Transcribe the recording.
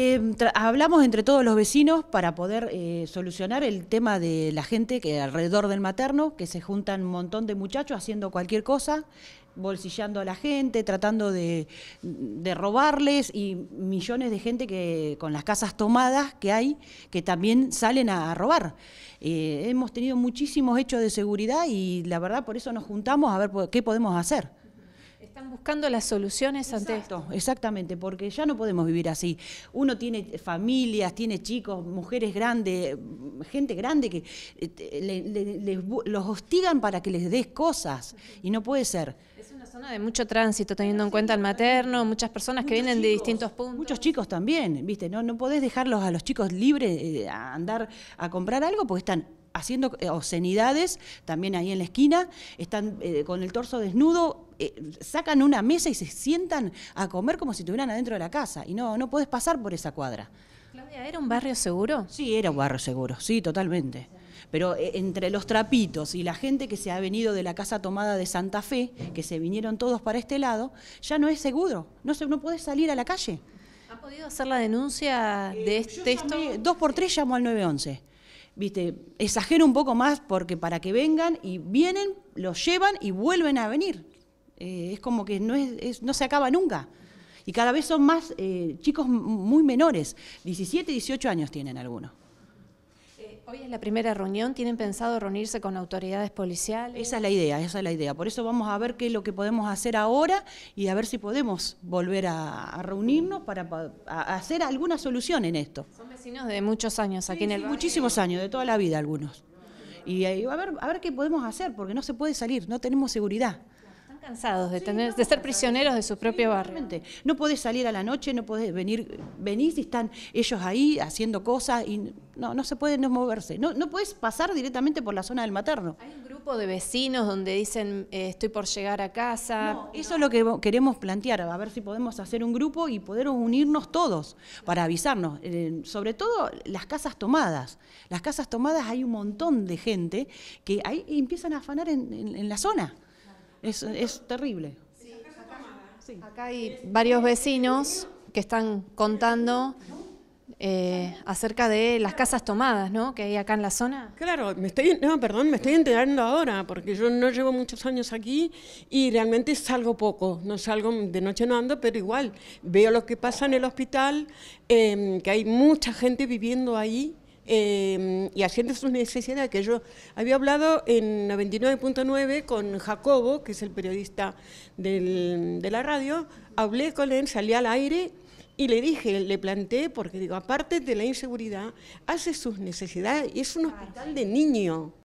Em, hablamos entre todos los vecinos para poder eh, solucionar el tema de la gente que alrededor del materno, que se juntan un montón de muchachos haciendo cualquier cosa, bolsillando a la gente, tratando de, robarles y millones de gente que con las casas tomadas que hay, que también salen a, robar. Eh, hemos tenido muchísimos hechos de seguridad y la verdad por eso nos juntamos a ver qué podemos hacer. Están buscando las soluciones ante esto. Exactamente, porque ya no podemos vivir así. Uno tiene familias, tiene chicos, mujeres grandes, gente grande que eh, los hostigan para que les des cosas y no puede ser. Es una zona de mucho tránsito, teniendo en cuenta el materno, muchas personas que vienen de distintos puntos. Muchos chicos también, ¿viste? No, no podés dejarlos a los chicos libres eh, a andar a comprar algo porque están haciendo eh, obscenidades, también ahí en la esquina, están eh, con el torso desnudo, eh, sacan una mesa y se sientan a comer como si estuvieran adentro de la casa. Y no, no puedes pasar por esa cuadra. Claudia, ¿era un barrio seguro? Sí, era un barrio seguro, sí, totalmente. Pero entre los trapitos y la gente que se ha venido de la casa tomada de Santa Fe, que se vinieron todos para este lado, ya no es seguro. No, se, no podés salir a la calle. ¿Ha podido hacer la denuncia de este dos por tres llamó al 911 viste, exagero un poco más porque para que vengan y vienen, los llevan y vuelven a venir. Eh, es como que no, se acaba nunca. Y cada vez son más eh, chicos muy menores, 17, 18 años tienen algunos. Hoy es la primera reunión, ¿tienen pensado reunirse con autoridades policiales? Esa es la idea, esa es la idea. Por eso vamos a ver qué es lo que podemos hacer ahora y a ver si podemos volver a, reunirnos para, hacer alguna solución en esto. Son vecinos de muchos años aquí en el sí, Muchísimos años, de toda la vida algunos. Y eh, a ver, a ver qué podemos hacer, porque no se puede salir, no tenemos seguridad cansados de, tener, de ser prisioneros de su propio barrio. No podés salir a la noche, no podés venir, venís y están ellos ahí haciendo cosas y no, no se pueden no moverse. No, no podés pasar directamente por la zona del materno. Hay un grupo de vecinos donde dicen eh, estoy por llegar a casa. eso es lo que queremos plantear, a ver si podemos hacer un grupo y poder unirnos todos para avisarnos. Eh, sobre todo las casas tomadas. Las casas tomadas hay un montón de gente que ahí empiezan a afanar en la zona. Es, terrible. Acá hay varios vecinos que están contando eh, acerca de las casas tomadas, ¿no? Que hay acá en la zona. Claro, me estoy, no, perdón, me estoy enterando ahora, porque yo no llevo muchos años aquí y realmente salgo poco, no salgo de noche no ando, pero igual veo lo que pasa en el hospital, em, que hay mucha gente viviendo ahí eh, y haciendo sus necesidades, que yo había hablado en 99.9 con Jacobo, que es el periodista de la radio, hablé con él, salí al aire y le dije, le planteé, porque digo, aparte de la inseguridad, hace sus necesidades y es un hospital de niños.